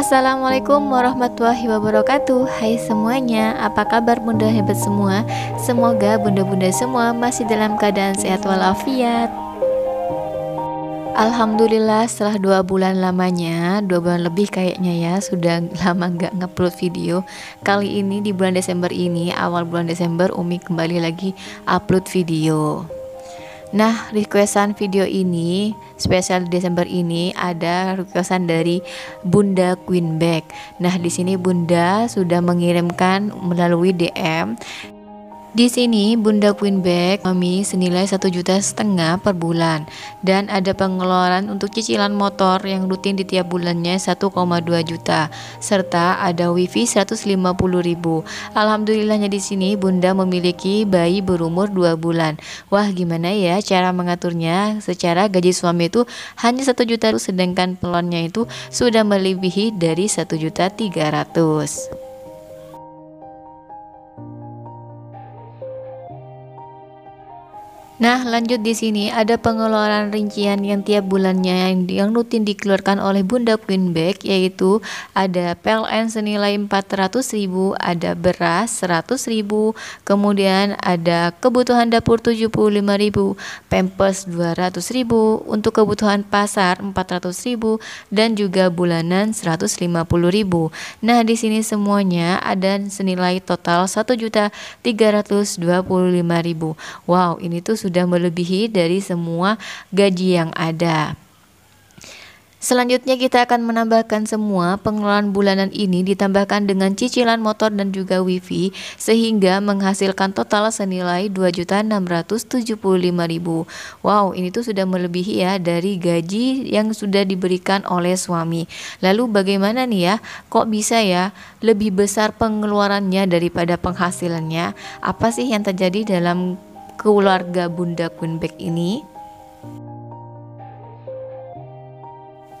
Assalamualaikum warahmatullahi wabarakatuh Hai semuanya, apa kabar bunda hebat semua? Semoga bunda-bunda semua masih dalam keadaan sehat walafiat Alhamdulillah setelah dua bulan lamanya, dua bulan lebih kayaknya ya, sudah lama nggak ngupload video. Kali ini di bulan Desember ini, awal bulan Desember Umi kembali lagi upload video. Nah, requestan video ini spesial Desember ini ada requestan dari Bunda Queenback. Nah, di sini Bunda sudah mengirimkan melalui DM di sini Bunda Queenback memi senilai satu juta setengah per bulan dan ada pengeluaran untuk cicilan motor yang rutin di tiap bulannya 1,2 juta serta ada wifi 150 ribu. Alhamdulillahnya di sini Bunda memiliki bayi berumur 2 bulan. Wah gimana ya cara mengaturnya secara gaji suami itu hanya satu juta sedangkan pelonnya itu sudah melebihi dari satu juta tiga ratus. Nah, lanjut di sini ada pengeluaran rincian yang tiap bulannya yang, yang rutin dikeluarkan oleh Bunda Queenback yaitu ada PLN senilai 400.000, ada beras 100.000, kemudian ada kebutuhan dapur 75.000, Pampers 200.000, untuk kebutuhan pasar 400.000 dan juga bulanan 150.000. Nah, di sini semuanya ada senilai total 1.325.000. Wow, ini tuh sudah sudah melebihi dari semua gaji yang ada. Selanjutnya kita akan menambahkan semua pengeluaran bulanan ini ditambahkan dengan cicilan motor dan juga wifi sehingga menghasilkan total senilai 2.675.000. Wow, ini tuh sudah melebihi ya dari gaji yang sudah diberikan oleh suami. Lalu bagaimana nih ya? Kok bisa ya lebih besar pengeluarannya daripada penghasilannya? Apa sih yang terjadi dalam keluarga Bunda Queenback ini.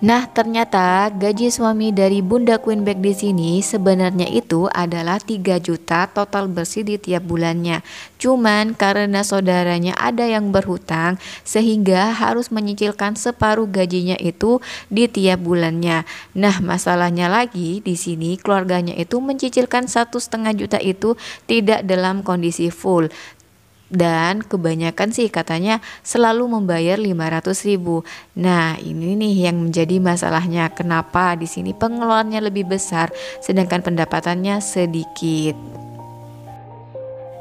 Nah, ternyata gaji suami dari Bunda Queenback di sini sebenarnya itu adalah 3 juta total bersih di tiap bulannya. Cuman karena saudaranya ada yang berhutang sehingga harus menyicilkan separuh gajinya itu di tiap bulannya. Nah, masalahnya lagi di sini keluarganya itu mencicilkan satu setengah juta itu tidak dalam kondisi full dan kebanyakan sih katanya selalu membayar 500 ribu. Nah ini nih yang menjadi masalahnya kenapa di sini pengeluarannya lebih besar sedangkan pendapatannya sedikit.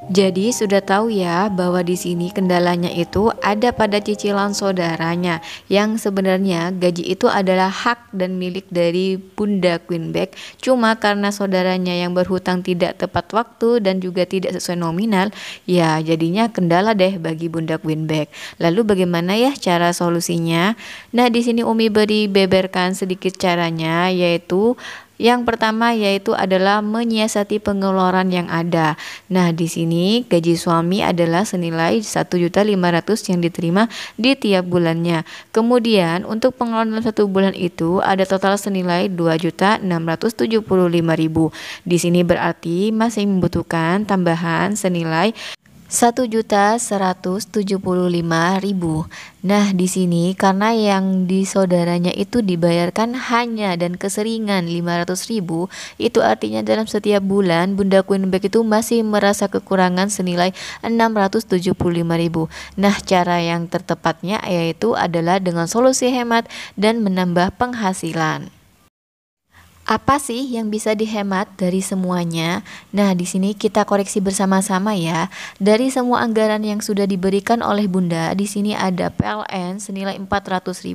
Jadi sudah tahu ya bahwa di sini kendalanya itu ada pada cicilan saudaranya yang sebenarnya gaji itu adalah hak dan milik dari Bunda Queenback cuma karena saudaranya yang berhutang tidak tepat waktu dan juga tidak sesuai nominal ya jadinya kendala deh bagi Bunda Queenback. Lalu bagaimana ya cara solusinya? Nah, di sini Umi beri beberkan sedikit caranya yaitu yang pertama yaitu adalah menyiasati pengeluaran yang ada. Nah, di sini gaji suami adalah senilai 1.500 yang diterima di tiap bulannya. Kemudian untuk pengeluaran dalam satu bulan itu ada total senilai 2.675.000. Di sini berarti masih membutuhkan tambahan senilai satu juta seratus tujuh puluh lima ribu. Nah, di sini karena yang di saudaranya itu dibayarkan hanya dan keseringan lima ratus ribu, itu artinya dalam setiap bulan Bunda Queenback itu masih merasa kekurangan senilai enam ratus tujuh puluh lima ribu. Nah, cara yang tertepatnya yaitu adalah dengan solusi hemat dan menambah penghasilan apa sih yang bisa dihemat dari semuanya? Nah, di sini kita koreksi bersama-sama ya. Dari semua anggaran yang sudah diberikan oleh Bunda, di sini ada PLN senilai 400.000.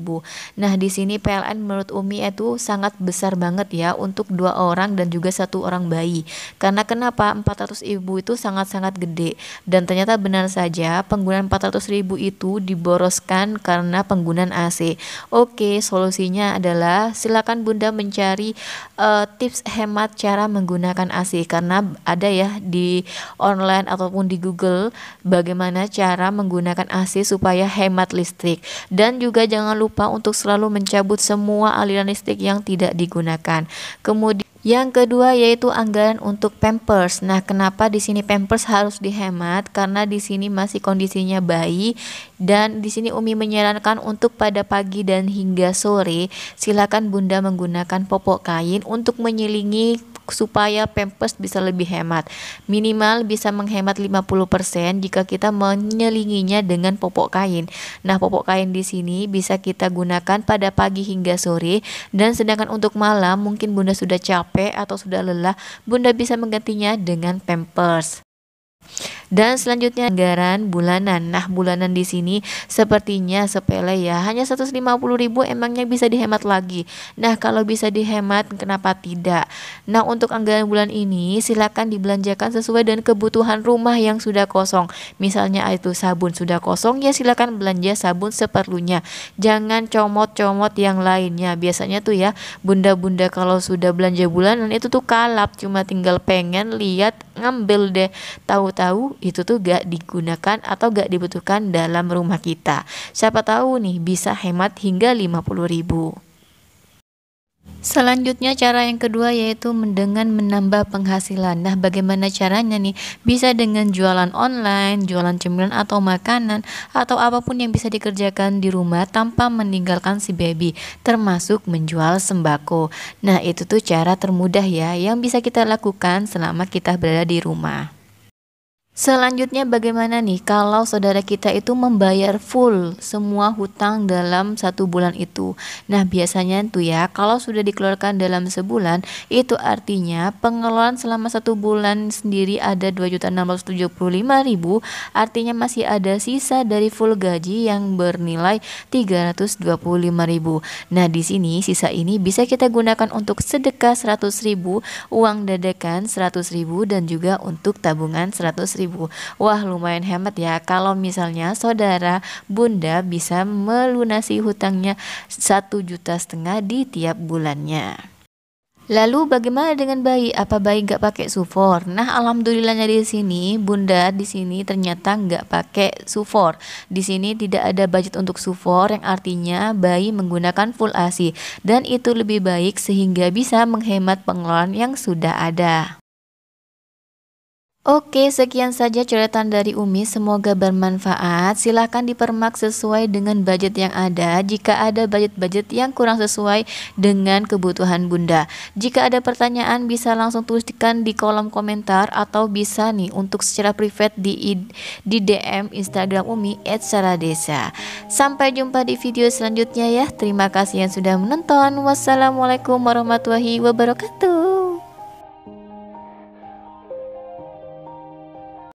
Nah, di sini PLN menurut Umi itu sangat besar banget ya untuk dua orang dan juga satu orang bayi. Karena kenapa? 400.000 itu sangat-sangat gede dan ternyata benar saja penggunaan 400.000 itu diboroskan karena penggunaan AC. Oke, solusinya adalah silakan Bunda mencari uh, tips hemat cara menggunakan AC karena ada ya di online ataupun di Google bagaimana cara menggunakan AC supaya hemat listrik dan juga jangan lupa untuk selalu mencabut semua aliran listrik yang tidak digunakan. Kemudian yang kedua yaitu anggaran untuk Pampers. Nah, kenapa di sini Pampers harus dihemat? Karena di sini masih kondisinya bayi dan di sini Umi menyarankan untuk pada pagi dan hingga sore silakan Bunda menggunakan popok kain untuk menyelingi supaya Pampers bisa lebih hemat. Minimal bisa menghemat 50% jika kita menyelinginya dengan popok kain. Nah, popok kain di sini bisa kita gunakan pada pagi hingga sore dan sedangkan untuk malam mungkin Bunda sudah capek atau sudah lelah, Bunda bisa menggantinya dengan Pampers. Dan selanjutnya anggaran bulanan. Nah, bulanan di sini sepertinya sepele ya. Hanya 150.000 emangnya bisa dihemat lagi. Nah, kalau bisa dihemat kenapa tidak? Nah, untuk anggaran bulan ini silakan dibelanjakan sesuai dengan kebutuhan rumah yang sudah kosong. Misalnya itu sabun sudah kosong ya silakan belanja sabun seperlunya. Jangan comot-comot yang lainnya. Biasanya tuh ya, bunda-bunda kalau sudah belanja bulanan itu tuh kalap cuma tinggal pengen lihat ngambil deh tahu-tahu itu tuh gak digunakan atau gak dibutuhkan dalam rumah kita siapa tahu nih bisa hemat hingga 50 ribu Selanjutnya cara yang kedua yaitu dengan menambah penghasilan. Nah, bagaimana caranya nih? Bisa dengan jualan online, jualan cemilan atau makanan atau apapun yang bisa dikerjakan di rumah tanpa meninggalkan si baby, termasuk menjual sembako. Nah, itu tuh cara termudah ya yang bisa kita lakukan selama kita berada di rumah. Selanjutnya bagaimana nih kalau saudara kita itu membayar full semua hutang dalam satu bulan itu. Nah biasanya tuh ya kalau sudah dikeluarkan dalam sebulan itu artinya pengeluaran selama satu bulan sendiri ada 2.675.000 artinya masih ada sisa dari full gaji yang bernilai 325.000. Nah di sini sisa ini bisa kita gunakan untuk sedekah 100.000, uang dadakan 100.000 dan juga untuk tabungan 100.000 ribu Wah lumayan hemat ya Kalau misalnya saudara bunda bisa melunasi hutangnya satu juta setengah di tiap bulannya Lalu bagaimana dengan bayi? Apa bayi nggak pakai sufor? Nah, alhamdulillahnya di sini bunda di sini ternyata nggak pakai sufor. Di sini tidak ada budget untuk sufor yang artinya bayi menggunakan full ASI dan itu lebih baik sehingga bisa menghemat pengeluaran yang sudah ada. Oke, sekian saja coretan dari Umi. Semoga bermanfaat. Silahkan dipermak sesuai dengan budget yang ada. Jika ada budget-budget yang kurang sesuai dengan kebutuhan Bunda. Jika ada pertanyaan, bisa langsung tuliskan di kolom komentar atau bisa nih untuk secara private di, di DM Instagram Umi @saradesa. Sampai jumpa di video selanjutnya ya. Terima kasih yang sudah menonton. Wassalamualaikum warahmatullahi wabarakatuh.